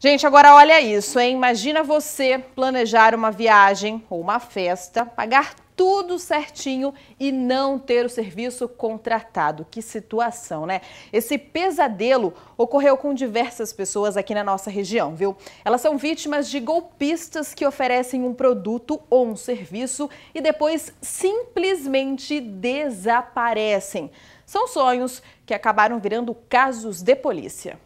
Gente, agora olha isso, hein? Imagina você planejar uma viagem ou uma festa, pagar tudo certinho e não ter o serviço contratado. Que situação, né? Esse pesadelo ocorreu com diversas pessoas aqui na nossa região, viu? Elas são vítimas de golpistas que oferecem um produto ou um serviço e depois simplesmente desaparecem. São sonhos que acabaram virando casos de polícia.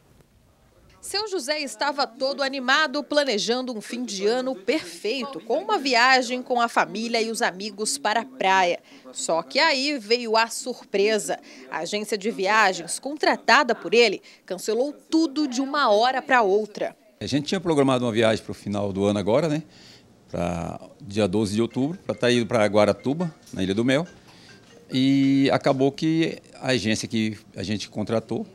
Seu José estava todo animado, planejando um fim de ano perfeito, com uma viagem com a família e os amigos para a praia. Só que aí veio a surpresa. A agência de viagens, contratada por ele, cancelou tudo de uma hora para outra. A gente tinha programado uma viagem para o final do ano agora, né? Para dia 12 de outubro, para estar tá indo para Guaratuba, na Ilha do Mel. E acabou que a agência que a gente contratou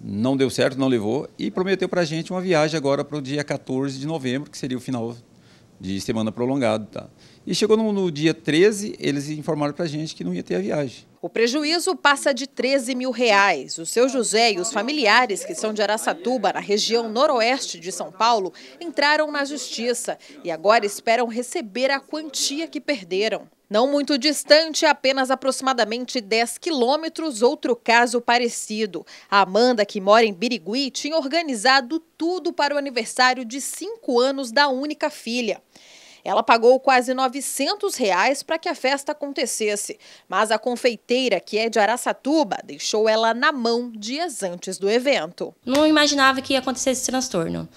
não deu certo, não levou, e prometeu para a gente uma viagem agora para o dia 14 de novembro, que seria o final de semana prolongado. Tá? E chegou no, no dia 13, eles informaram para a gente que não ia ter a viagem. O prejuízo passa de 13 mil reais. O seu José e os familiares, que são de Araçatuba, na região noroeste de São Paulo, entraram na justiça e agora esperam receber a quantia que perderam. Não muito distante, apenas aproximadamente 10 quilômetros, outro caso parecido. A Amanda, que mora em Birigui, tinha organizado tudo para o aniversário de 5 anos da única filha. Ela pagou quase 900 reais para que a festa acontecesse, mas a confeiteira, que é de Araçatuba, deixou ela na mão dias antes do evento. Não imaginava que ia acontecer esse transtorno.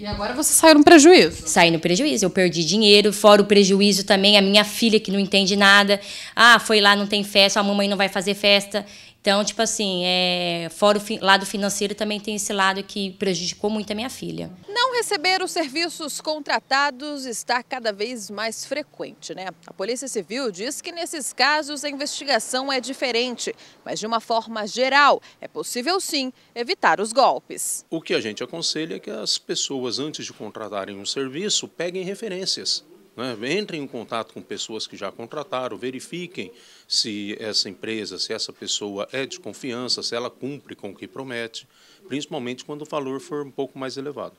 E agora você saiu no prejuízo. Saí no prejuízo, eu perdi dinheiro, fora o prejuízo também, a minha filha que não entende nada. Ah, foi lá, não tem festa, a mamãe não vai fazer festa. Então, tipo assim, é, fora o fi, lado financeiro, também tem esse lado que prejudicou muito a minha filha. Não receber os serviços contratados está cada vez mais frequente, né? A Polícia Civil diz que nesses casos a investigação é diferente, mas de uma forma geral, é possível sim evitar os golpes. O que a gente aconselha é que as pessoas, antes de contratarem um serviço, peguem referências né? Entrem em contato com pessoas que já contrataram, verifiquem se essa empresa, se essa pessoa é de confiança, se ela cumpre com o que promete, principalmente quando o valor for um pouco mais elevado.